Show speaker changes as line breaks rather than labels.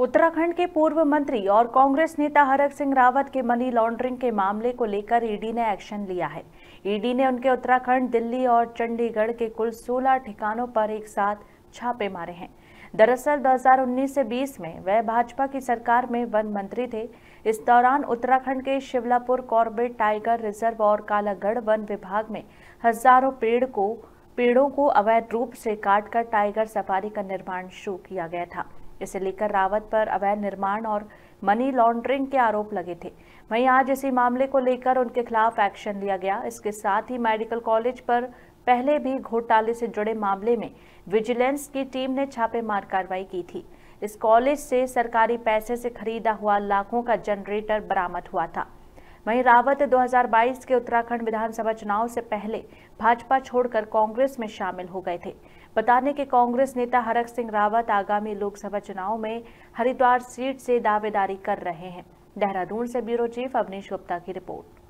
उत्तराखंड के पूर्व मंत्री और कांग्रेस नेता हरक सिंह रावत के मनी लॉन्ड्रिंग के मामले को लेकर ईडी ने एक्शन लिया है ईडी ने उनके उत्तराखंड दिल्ली और चंडीगढ़ के कुल 16 ठिकानों पर एक साथ छापे मारे हैं दरअसल 2019 से 20 में वह भाजपा की सरकार में वन मंत्री थे इस दौरान उत्तराखंड के शिवलापुर कॉर्बेट टाइगर रिजर्व और कालागढ़ वन विभाग में हजारों पेड़ को पेड़ों को अवैध रूप से काटकर टाइगर सफारी का निर्माण शुरू किया गया था इसे लेकर रावत पर अवैध निर्माण और मनी लॉन्ड्रिंग के आरोप लगे थे वहीं आज इसी मामले को लेकर उनके खिलाफ एक्शन लिया गया इसके साथ ही मेडिकल कॉलेज पर पहले भी घोटाले से जुड़े मामले में विजिलेंस की टीम ने छापेमार कार्रवाई की थी इस कॉलेज से सरकारी पैसे से खरीदा हुआ लाखों का जनरेटर बरामद हुआ था वहीं रावत 2022 के उत्तराखंड विधानसभा चुनाव से पहले भाजपा छोड़कर कांग्रेस में शामिल हो गए थे बताने के कांग्रेस नेता हरक सिंह रावत आगामी लोकसभा चुनाव में हरिद्वार सीट से दावेदारी कर रहे हैं देहरादून से ब्यूरो चीफ अवनीश गुप्ता की रिपोर्ट